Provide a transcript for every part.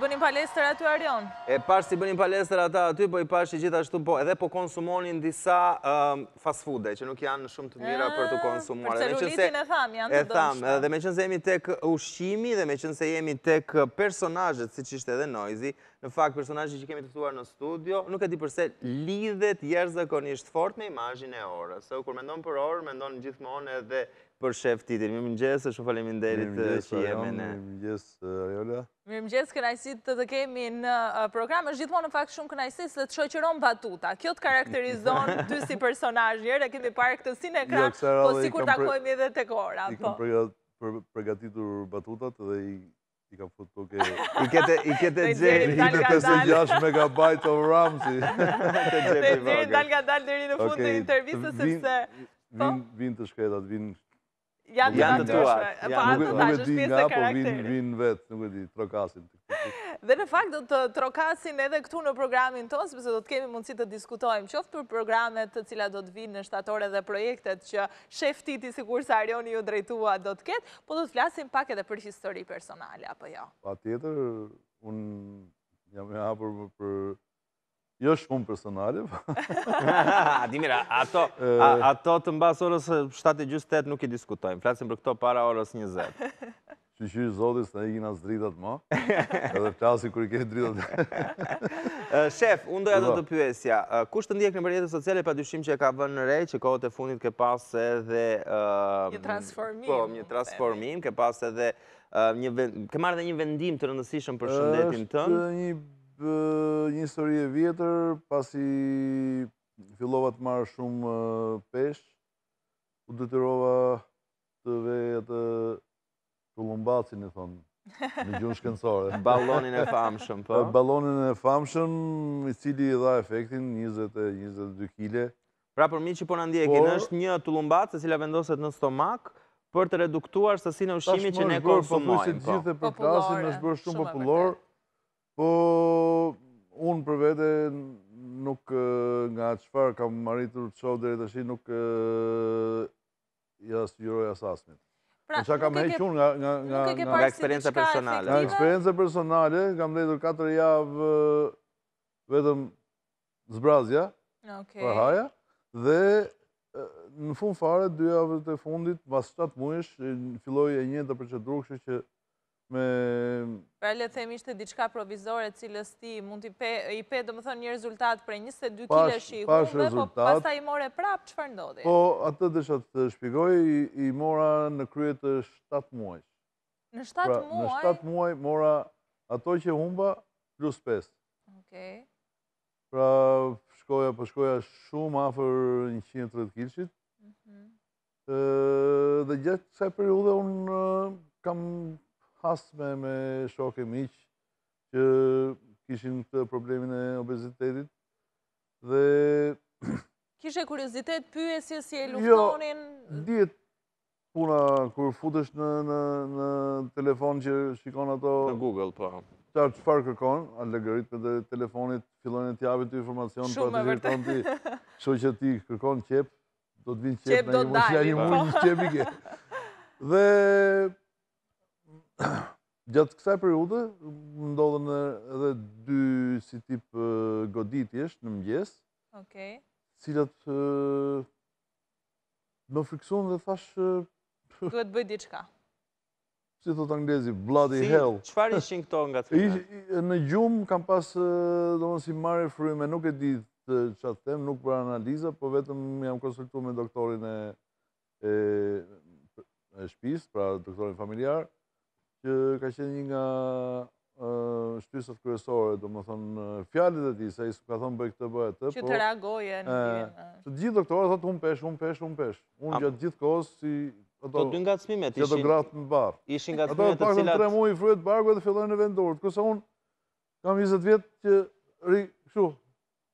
Bënin palestër aty Arion? E parë si bënin palestër ata aty, po i parë që gjithashtu po edhe po konsumonin disa um, fast foode, që nuk janë shumë të mira për të ah, konsumuar. Për e tham, janë të dëmshme. E tham, dhe me qënëse jemi tek ushqimi, dhe me qënëse jemi tek personajët, si që ishte edhe Noizi, në fakt personajët që kemi të tuar në studio, nuk e di përse lidhet jërë fort me imajin e orës. Se u kur mendon për orë, mendon gjithmonë edhe për shef titin. Mirë më në shumë derit që jemi në... Mirë më në gjesë, eh, Ariola. Mirë të të kemi në eh, program. është gjithmonë në fakt shumë kënajësit se të qoqëron batuta. Kjo të karakterizonë dy si personaj njërë, e kemi parë këtë sinë e krak, jo, po si kur të akojmi edhe të kora. I po. kam pregatitur batutat dhe i kam fëtë të I kete gjeri i kete i dhe i dhe i dhe i dhe i dhe i dhe i dhe i dhe i dhe i dhe janë të tua. Po anë të tashë Nuk e di nga, po vinë vetë, nuk e di, trokasin. Dhe në fakt do të trokasin edhe këtu në programin tos, përse do të kemi mundësi të diskutojmë qoftë për programet të cila do të vinë në shtatore dhe projektet që sheftiti, titi si kur sa arjoni ju drejtua do të ketë, po do të flasim pak edhe për histori personale, apo jo? Pa tjetër, unë jam e hapër për Jo shumë personale. Po. Dimira, ato të mbasë orës 7.28 nuk i diskutojmë. Flasim për këto para orës 20. Që që i zotis të egin asë dritat ma, edhe flasim kërë i kejtë dritat. Shef, unë doja do të pyesja. Kushtë të ndjek në përjetët sociale, pa dyshim që ka vënë në rej, që kohët e fundit ke pas edhe... Një transformim. Po, një transformim, ke pas edhe... Ke marrë dhe një vendim të rëndësishëm për shëndetin tënë një histori e vjetër, pasi fillova të marrë shumë peshë, u detyrova të vejë atë të lumbacin, në thonë, në gjunë shkencore. Balonin e famshëm, po? Balonin e famshëm, i cili i dha efektin, 20-22 kile. Pra për mi që po nëndje, ndjekin, po- është një të lumbac, e cila vendoset në stomak, për të reduktuar sësi në ushimi që ne po konsumojmë. Tash po. më është bërë shumë populore. Po, unë për vete nuk nga qëfar kam maritur të qovë dhe të shi, nuk jashtë gjiroj asasnit. Pra, në që kam heqë unë nga eksperiencë e personale, nga eksperiencë personale, kam dhejtur 4 javë vetëm zbrazja për haja, dhe në fund fare, 2 javët e fundit, mas 7 muesh, filloj e njën të përqedrukshë që... Pra le themi ishte diçka provizore cilës ti mund i pe do më thonë një rezultat për 22 kile shi po pas ta i more prap, që ndodhi? Po, atë dhe shatë të shpigoj, i mora në kryet të 7 muaj. Në 7 pra, muaj? Në 7 muaj mora ato që humba plus 5. Okej. Pra shkoja për po shkoja shumë afer 130 kilësit. Dhe gjithë kësaj periude unë kam hasme me shoke miqë që kishin të problemin e obezitetit. Dhe... Kishe kuriozitet për si e si jo, e luftonin? Jo, djetë puna, kur futesh në telefon që shikon ato... Në Google, pa. Po. Qarë që parë kërkon, allegorit për dhe telefonit, fillon të tjavit të informacion, për të gjithon ti, që ti kërkon qep, do të vinë qep, në një mund që ja një po. mund që qepike. Dhe Gjatë kësaj periude, ndodhen edhe dy si tip goditjesht në mëgjes, cilat më frikson dhe thash... Duhet bëjt diqka. Si thot anglezi, bloody hell. Si, qëfar ishin këto nga të finë? Në gjumë kam pas, do mënë si marrë e frime, nuk e di të qatë them, nuk për analiza, po vetëm jam konsultu me doktorin e shpis, pra doktorin familjarë, që ka qenë një nga uh, shtysat kryesore, do më thonë, fjallit e ti, se isë ka thënë bëj këtë bëjë të, po... Që të reagoje në të gjithë. Që gjithë doktorat thotë, unë peshë, unë peshë, unë peshë. Unë gjatë gjithë kohës si... Ato, të po dy nga të smimet ishin... Gjatë gratë në barë. Ishin nga të smimet të cilat... Ato të pakën tre muaj i fruet dhe edhe fillojnë në vendurët. Kësa unë kam 20 vjetë që ri... Shu,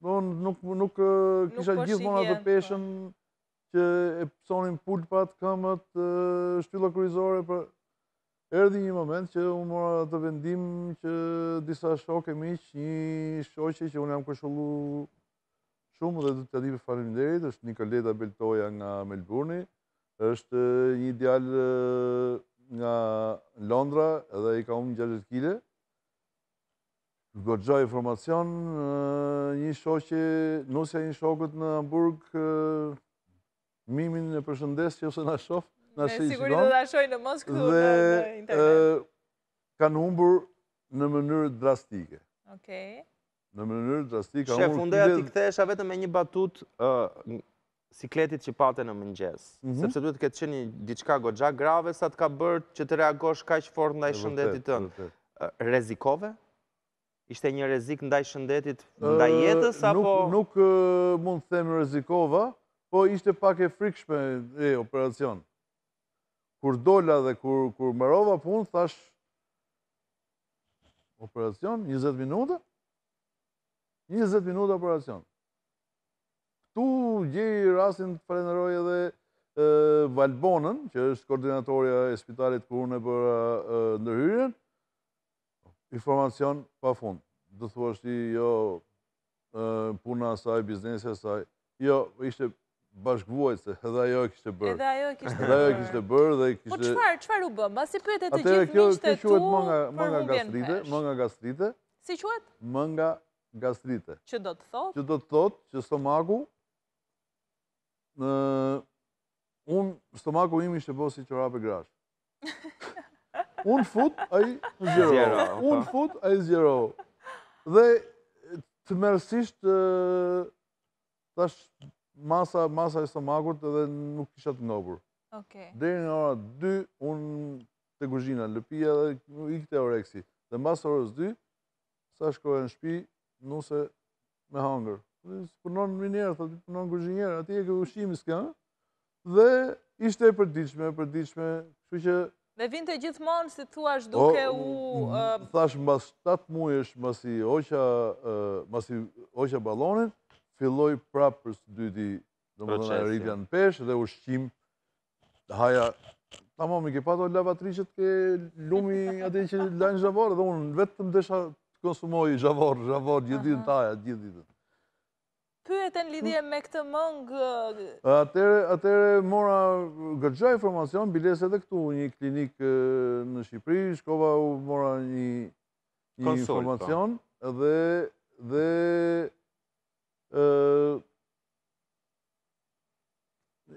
do nuk, nuk, kisha po gjithmonë atë po. peshën që e pësonin pulpat, këmët, shtylla kryzore, për... Erdi një moment që unë mora të vendim që disa shoke miq, një shoqe që unë jam këshullu shumë dhe du të adipë farimderit, është Nikoleta Beltoja nga Melbourne, është një djallë nga Londra edhe i ka unë gjallet kile. Gërgja informacion, një shoqe, nusja një shokët në Hamburg, mimin në përshëndes që ose në shofë, në si do. Me të në mos këtu në internet. Kanë humbur në mënyrë drastike. Okej. Në mënyrë drastike. Shef, unë t'i ati këthesha vetëm me një batut sikletit që pate në mëngjes. Mhm. Sepse duhet këtë që një diqka gogja grave sa të ka bërë që të reagosh ka që në ndaj shëndetit tënë. Rezikove? Ishte një rezik ndaj shëndetit ndaj jetës? Nuk mund të themë rezikova, po ishte pak e frikshme e operacionë kur dolla dhe kur më rova punë, thash, operacion, 20 minuta, 20 minuta operacion. Këtu gje rasin të prenerojë edhe Valbonën, që është koordinatorja e spitalit përune për nërhyrën, informacion pa fund. Dëthu është i jo puna saj, biznesja saj. Jo, ishte bashkëvojse, edhe ajo e kishte bërë. Edhe ajo e kishte bërë. Edhe ajo e kishte bërë dhe po kishte... Po qëfar, qëfar u bëmë? Masi për e të gjithë miqë të tu, për mundjen pesh. Më nga gastrite, gastrite. Si qëtë? Më nga gastrite. Që do të thotë? Që do të thotë që stomaku, Unë, stomaku imi ishte bërë si qërape grashë. Unë fut, a i zjero. Po. Unë fut, a i zjero. Dhe të mërësisht, tash, masa, masa e stomakur edhe nuk kisha të ngopur. Ok. Dhe në ora 2, unë të guzhina, lëpia dhe ikë të oreksi. Dhe në basë orës 2, sa shkojë në shpi, nuse me hangër. Përnon në minjerë, të përnon në guzhinjerë, ati e këvushimi s'ka. dhe ishte e përdiqme, e përdiqme, kështu që... Dhe vinte të gjithmonë, si të thua është po, duke u... Mm, thash, mbas 7 muje është i oqa balonit, filloj prapë për së dyti, do më dhënë rritja në peshë dhe ushqim, haja, ta momi ke pato lavatrishet, ke lumi ati që lajnë zhavarë, dhe unë vetëm desha të konsumoj zhavarë, zhavarë, gjithë ditë të gjithë ditë. Pyet e në lidhje me këtë mëngë... Atere mora gërgja informacion, bilese edhe këtu një klinik në Shqipëri, shkova u mora një informacion, dhe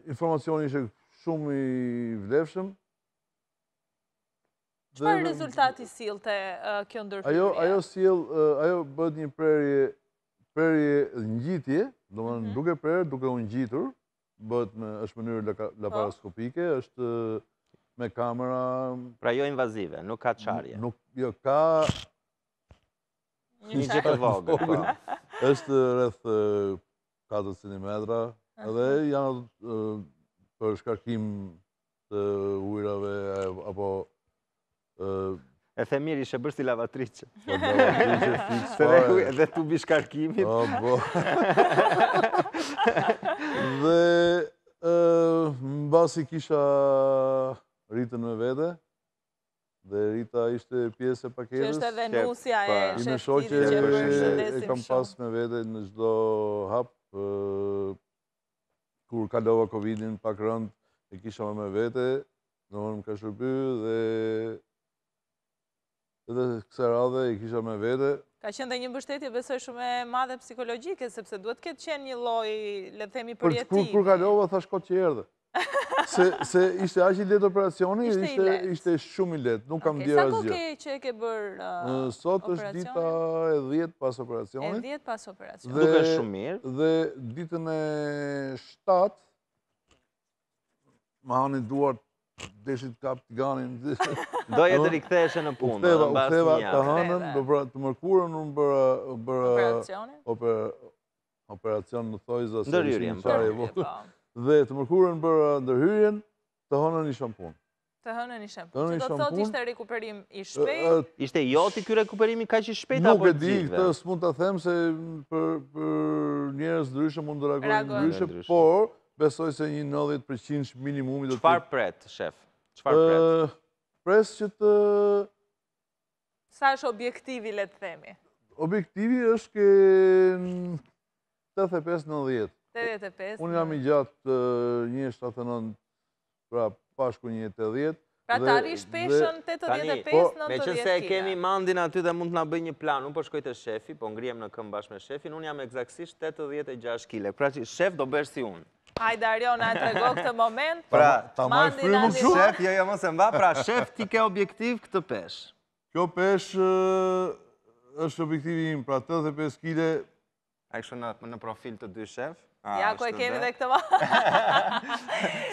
informacioni ishe shumë i vlefshëm. Që parë rezultati s'il të kjo ndërkërëja? Ajo s'il, ajo bët një prerje prerje në gjitje, do më mhm. duke prerë, duke unë gjitur, bët me është mënyrë po. laparoskopike, është me kamera... Pra jo invazive, nuk ka qarje. Nuk, jo, ka... Një qëtë vogë. Po. është rreth 4 cm, edhe janë për shkarkim të ujrave, apo... E the mirë, ishe bërë si lavatriqë. Po, dhe po, të bi shkarkimit. Po. Dhe në basi kisha rritën me vete, dhe Rita ishte pjesë e paketës. Që është edhe nusja e shëftiri që më shëndesim shumë. E kam pasë me vete në gjdo hapë, kur kalova Covidin pak rënd, e kisha me me vete, në më ka shërby dhe edhe kësa radhe e kisha me vete. Ka qenë dhe një mbështetje besoj shumë e madhe psikologike, sepse duhet këtë qenë një loj, le themi, përjeti. Kur kalova, thash ko që erdhe. Se ishte aqë i letë operacioni, ishte shumë i letë, nuk kam dhjera zhjo. Sa ke që e ke bërë operacioni? Uh, sot është dita e dhjetë pas operacioni. E dhjetë pas operacioni. Dukë e shumë mirë. Dhe ditën e shtatë, ma hanë i duartë, Deshit kap të ganin... Doj të rikëtheshe në punë. Ufteva, ufteva të hanën, pra të mërkurën, unë bërë... Operacionin? Operacionin në thojzë, asë në shimë dhe të mërkurën për uh, ndërhyrjen, të hënë një shampun. Të hënë një shampun. Të hënë një shampun. Që do të thot ishte rekuperim i shpejt? Ishte joti kjo rekuperimi ka që shpejt apo Nuk e di, këtë së mund të them se për njerës ndryshë mund të reagojnë ndryshë, por besoj se një 90% minimumi do të... Qfar pret, shef? Qfar pret? Pres që të... Sa është objektivi, letë themi? Objektivi është ke... 90 85. Unë jam i gjatë një 79, pra pashku një 80. Pra të arish peshën 85, 90 tjera. Po, me që se kemi mandin aty dhe mund të nabëj një plan, unë përshkoj po të shefi, po ngrijem në këm bashkë me shefi, unë jam egzaksisht 86 kile. Pra që shef do bërë si unë. Hajde, rjo, në trego këtë moment. Pra, ta më i më shumë. Shef, jo, jo, më se mba, pra shef ti ke objektiv këtë pesh. Kjo pesh është objektivin, pra 85 kile. A i shonat në profil të dy shef? Ja, ku e kemi dhe këtë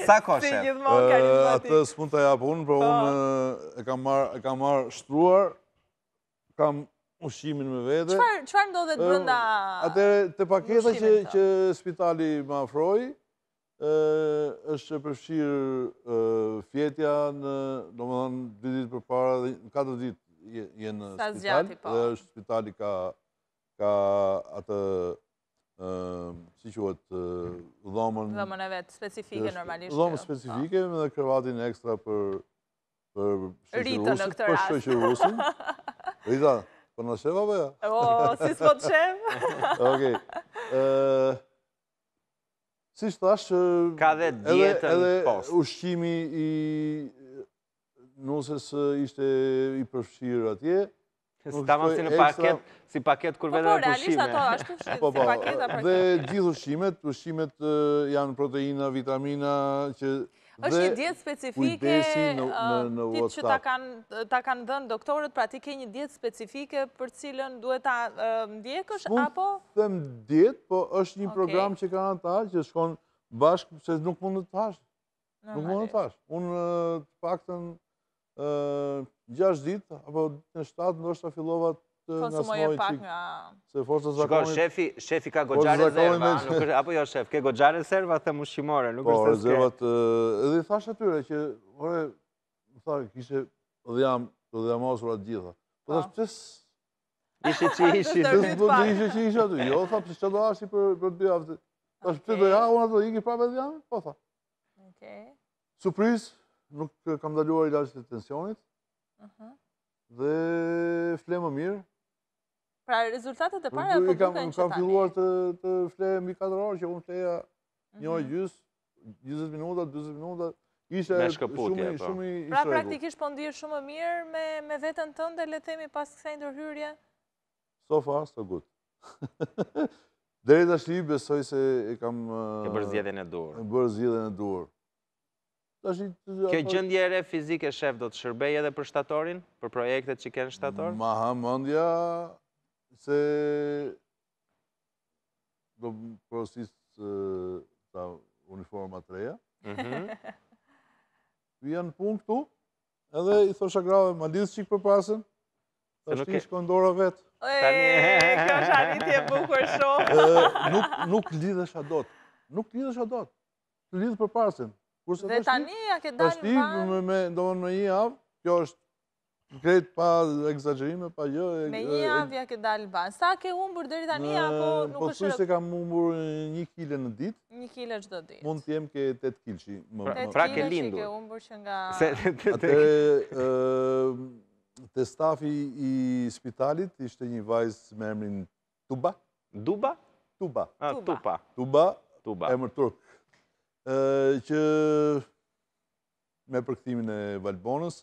Sa koshet? Si gjithë marë ka një mund të japë unë, për po. unë e kam marë shtruar, kam ushimin me vete. Qëfar më të brënda ushimin? Atër të paketa që spitali më afroj, është përfshirë fjetja në, do më dhënë, dhe ditë për para, në 4 ditë jenë spital, po. dhe spitali ka atë Ehm, si që dhomën... Dhomën e vetë, specifike, normalisht. Dhomën specifike, me po. dhe kërvatin ekstra për... Rita në këtë rast. Për shëqë Rita, për po në sheva bëja? Jo? O, si s'po të shem. Si shtë Ka dhe djetën post. ushqimi i... Nusës ishte i përfshirë atje. Po si ta paket, si paket kur vedhe dhe përshime. Po, po, realisht ato ashtu si paket dhe përshime. Dhe gjithë ushqimet, ushqimet janë proteina, vitamina, që... është një djetë specifike, ti që ta kanë dhënë doktorët, pra ti ke një djetë specifike për cilën duhet ta ndjekësh, apo? Shumë të më po është një program që kanë ta, që shkon bashkë, që nuk mund të tashë. Nuk mund të tashë. Unë të 6 dit, apo në 7, ndoshta fillova ta fillovat të nga qikë. Se forësë të zakonit... Shko, shefi, shefi ka gogjarë rezerva, apo jo, shef, ke gogjarë rezerva, të mushimore, nuk po, është të zke. Po, rezervat, të... Edhe i thash atyre, që, ore, më thash, kishe, dhe jam, edhe jam gjitha. Po, thash, pës... Po. Ishe që ishi, pës të të të të të të të të të të të të thash të do ja unë të të të të të të të të të të të të të të të Dhe fle më mirë. Pra rezultatet e para apo duken çfarë? Unë kam filluar të të fle mbi 4 orë që unë fleja një mhm. orë gjys, 20 minuta, 40 minuta. Ishte shumë shumë i po. shkëputje. Pra praktikisht po ndihesh shumë më mirë me me veten tënde le të themi pas kësaj ndërhyrje. So far so good. Dere të i besoj se e kam e bërë zgjedhjen e duhur. E bërë zgjedhjen e duhur. Kjo gjëndje ere fizike, shef, do të shërbej edhe për shtatorin? Për projekte që kënë shtator? Ma ha mëndja se do prosisë ta uniforma të reja. Mhm. Vijan punë këtu, edhe i thosha grave, ma lidhë qikë për pasën, ta shti shkondora vetë. Kjo është arritje bukur shumë. Nuk lidhësha dotë, nuk lidhësha të, lidhë për pasën, Kurse ke shtimë, banë. shtimë, me ndohën me i avë, kjo është krejt pa egzagerime, pa jo... Me i avë ja ke dalë banë. Sa ke umbur dhe tani apo nuk po është... Përshu se kam umbur një kile në ditë. Një kile do ditë. Mund të ke 8 pra, të pra, kilë që më rrë. Pra ke lindu. ke umbur që nga... Atë të stafi i spitalit ishte një vajzë me emrin Tuba. Duba? Ah, Tuba. Tuba. Tuba, të Tuba. të të që me përkëtimin e Valbonës,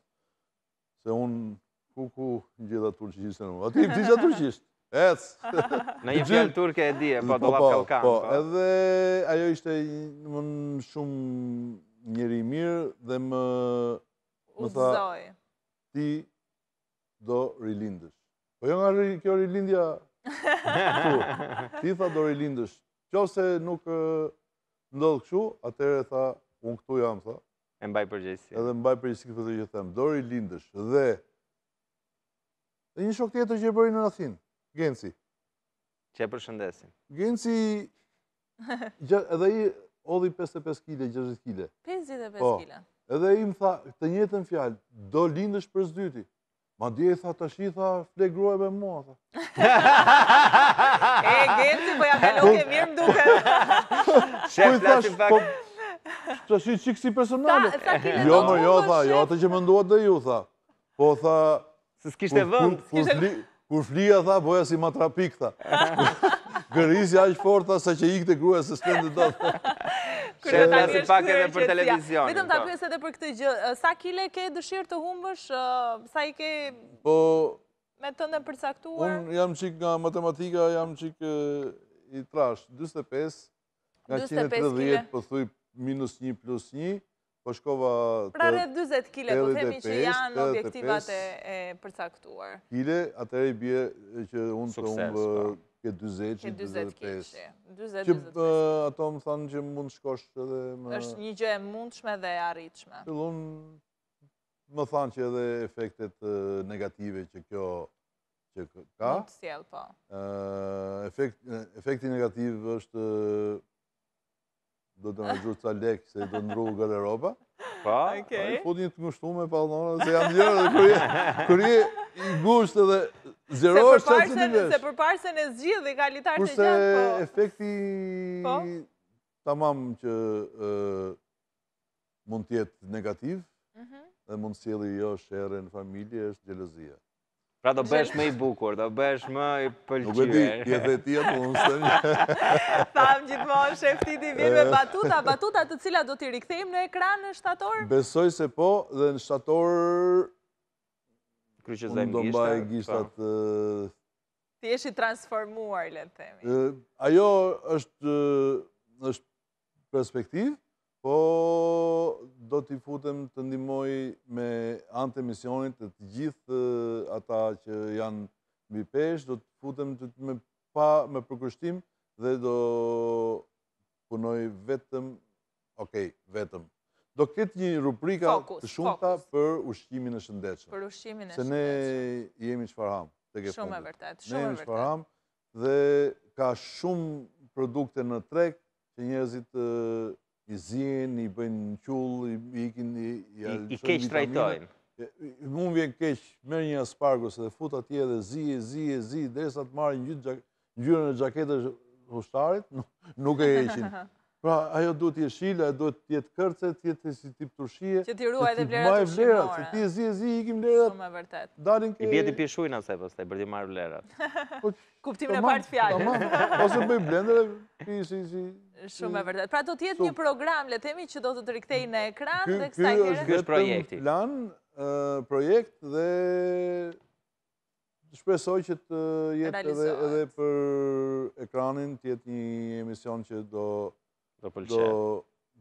se unë kuku në gjitha turqishtë në më. Ati i përgjitha turqishtë. Ets! Në një fjallë turke e dje, po do lapë po, kalkanë. Po. po, edhe ajo ishte më shumë njëri mirë dhe më... Më tha, ti do rilindësh. Po jo nga kjo rilindja... Ti tha do rilindësh. Qo se nuk ndodhë këshu, atër e tha, unë këtu jam, tha. E mbaj përgjësi. Edhe mbaj përgjësi këtë të gjithë them, dori lindësh, dhe... Dhe një shok tjetër që e bëri në Athin, Genci. Që e përshëndesin. Genci, edhe i odhi 55 kile, 60 kile. 55 po, kile. edhe i më tha, të njëtën fjalë, do lindësh për zdyti. Ma dje i tha, të shi, tha, flegruaj me mua, tha. Kujtash, po... Të ashtë i qikësi personalit. Jo, më jo, tha, jo, atë që më nduat dhe ju, tha. Po, tha... Se s'kishte vënd. Kur flia, tha, boja si matrapik, tha. Gërrisi a është tha, sa që i këtë krua se stendit do, Kërë të takë është kërë e qëtësia. Vetëm të po. apëse edhe për këtë gjë. Sa kile ke dëshirë të humbësh? Sa i ke... Po... Me të ndën përcaktuar? Unë jam qikë nga matematika, jam qikë i trash. 25, nga 130 përthuj, po minus 1 plus 1, po shkova të... Pra rrët 20 kile, po themi që janë objektivat e përcaktuar. Kile, atër e bje që unë të umë po. ke 20 kile. Që ato më thanë që mund shkosh edhe... është një gjë e mundshme dhe arritshme. Qëllun më thanë që edhe efektet negative që kjo që ka. Mund të sjellë, po. Efekti negativ është do të nërgjur të lekë se do në rrugë gërë Europa. Pa, i fut një të mështu me palonë, se jam njërë dhe kërje i gusht edhe zërosh qatë që një vesh. Se përparë se në zgjidh dhe kalitar të gjatë. Kurse po. efekti po? të mamë që mund tjetë negativ mhm. dhe mund sjeli jo shere në familje është gjelëzia. Pra do bësh më i bukur, do bësh më i pëlqyer. Nuk e di, je the ti apo unë s'em. Tam gjithmonë shefti ti vjen me batuta, batuta të cilat do t'i rikthejmë në ekran në shtator? Besoj se po, dhe në shtator kryqëzojmë gishtat. Unë do mbaj gishtat. Po. Ti eshi transformuar, le të themi. Ajo është është perspektivë, po do t'i futem të ndimoj me antë e misionit të të gjithë ata që janë mbi peshë, do t'i futem të me pa me përkështim dhe do punoj vetëm, okej, okay, vetëm. Do këtë një rubrika të shumëta për ushqimin e shëndetshëm. Për ushqimin e shëndetshëm. Se ne jemi çfarham. Shumë e vërtet, shumë e vërtet. Ne jemi çfarham dhe ka shumë produkte në treg që njerëzit i zinë, i bëjnë në qullë, i ikin, i alëshën vitamina. I keqë trajtojnë. Mun vjen keqë, merë një aspargus dhe fut atje edhe zi, zi, zi, dhe sa të marë një gjyre në gjaketës hushtarit, nuk e eqin. Pra, ajo duhet t'je shila, duhet t'je t'kërce, t'je t'je si tip të Që t'i ruaj dhe vlerat të shimora. Që t'je zi, zi, ikim vlerat. Shumë e vërtet. I bjeti pishujnë asaj përstaj, bërdi marë vlerat. Kuptim në partë fjallë. Ose bëj blender e si, si... Shumë e vërdet. Pra do tjetë një program, le që do të të riktej në ekran dhe kësa kërë. Kërë është projekti. Plan, projekt dhe shpesoj që të jetë edhe për ekranin, tjetë një emision që do... Do pëlqenë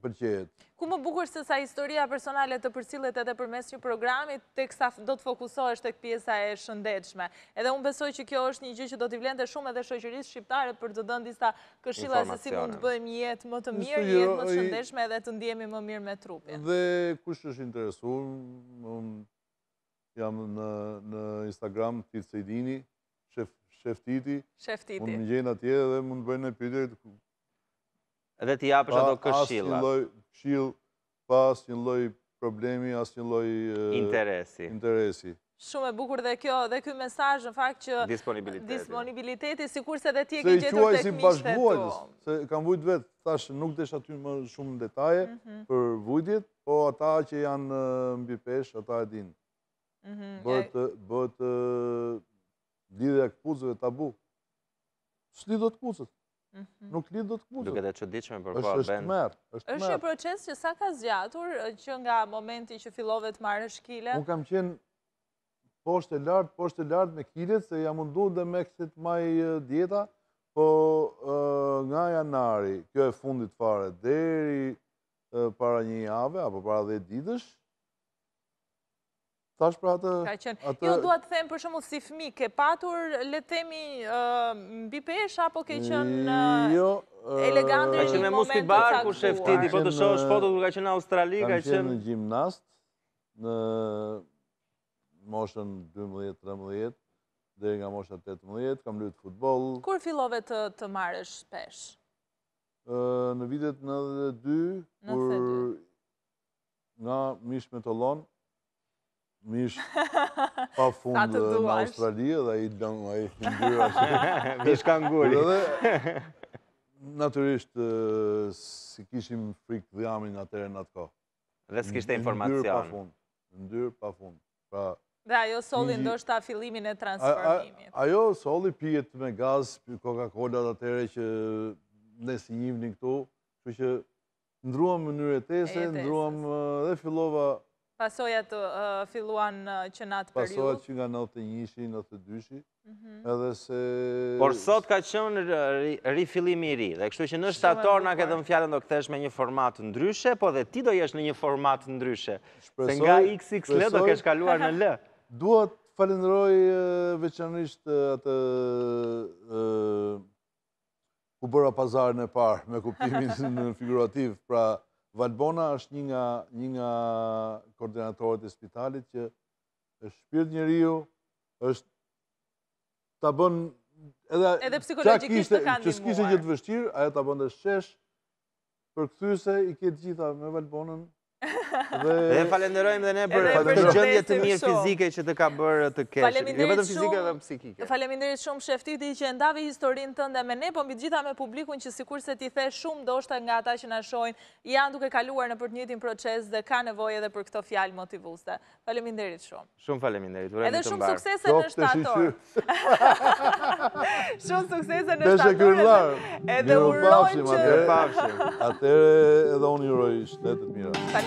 përqejet. Ku më bukur se sa historia personale të përcilet edhe për mes një programit, të kësa do të fokusohesht të këpjesa e shëndechme. Edhe unë besoj që kjo është një gjë që do t'i vlende shumë edhe shëqërisë shqiptare për të dëndi sa këshila se si mund të bëjmë jetë më të mirë, jetë më shëndechme edhe të ndihemi më mirë me trupin. Dhe kush është interesur, jam në Instagram, Titsejdini, Sheftiti, mund më gjenë atje dhe mund të bëjnë e pyter dhe t'i apësh ato këshilla. Pa një loj këshill, pa asë një loj problemi, asë një loj interesi. Shumë e bukur dhe kjo, dhe kjo mesaj në fakt që disponibiliteti, si kurse dhe ti e ki gjetur të këmishtë tu. Se kam vujt vetë, thash nuk desh aty më shumë në detaje mhm. për vujtjet, po ata që janë mbipesh, ata e din. Mhm, Bëtë lidhja këpuzëve tabu. Së lidhja këpuzët. Mhm. Nuk lidhët këmuzët. Duket e qëdiqme për po, Ben. është mërë. është një proces që sa ka zgjatur që nga momenti që filovet marrë shkile? Unë kam qenë poshtë e lartë, poshtë e lartë me kilit, se jam mundu dhe me kësit maj djeta, po nga janari, kjo e fundit fare, deri para një jave, apo para dhe ditësh, Thash pra atë... Jo, duat të themë për shumë si fmi, ke patur, le themi, bipesh, apo ke qënë jo, elegandri një momentu... Ka qënë me muski ku sheftiti, po të shohë shpotot, ka qënë Australi, ka qënë... Ka qënë në gjimnast, në moshën 12-13, dhe nga moshën 18, kam lytë futbol... Kur filove të marësh pesh? Në vitet 92, kur nga mishë me të lonë, mish pa fund në Australi dhe ai dëm ai i si mish kanguri. Edhe natyrisht si kishim frikë dhjamin atëherë në atë kohë. Dhe s'kishte informacion. ndyrë pa fund. Ndyr pa fund. Pra Dhe ajo soli ndoshta fillimin e transformimit. Ajo soli pijet me gaz, Coca-Cola atëherë që ne si një këtu, kështu që ndruam mënyrë tese, ndruam dhe fillova Pasojat të filluan që natë për ju? Pasojat që nga 91-shi, 92-shi, mhm. edhe se... Por sot ka qënë rifilimi i ri, dhe kështu që në shtator nga këtë në fjallën do këtesh me një format ndryshe, po dhe ti do jesh në një format ndryshe, se nga XXL do kesh kaluar në L. Duat falendroj veçanrisht atë ku bëra pazarën e parë, me kuptimin në figurativ, pra... Valbona është një nga një nga koordinatorët e spitalit që është shpirt njeriu, është ta bën edhe edhe psikologjikisht të kanë. Që sikishë jë vështirë, ajo ta bën shesh, qetë, përkthysë i ke gjitha me Valbonën. Dhe falenderojmë dhe ne për një gjëndje të mirë fizike që të ka bërë të keshë. Një jo vetëm fizike dhe psikike. Faleminderit shumë shëftiti që ndavi historinë të ndë me ne, po mbi gjitha me publikun që sikur se ti the shumë do shta nga ta që na shojnë, janë duke kaluar në për të njëtim proces dhe ka nevojë edhe për këto fjalë motivuste. Faleminderit shumë. Shumë faleminderit. Edhe shumë suksese në shtator. Shumë suksese në shtator. Edhe urojnë që... Atere edhe unë juroj shtetë të mirë.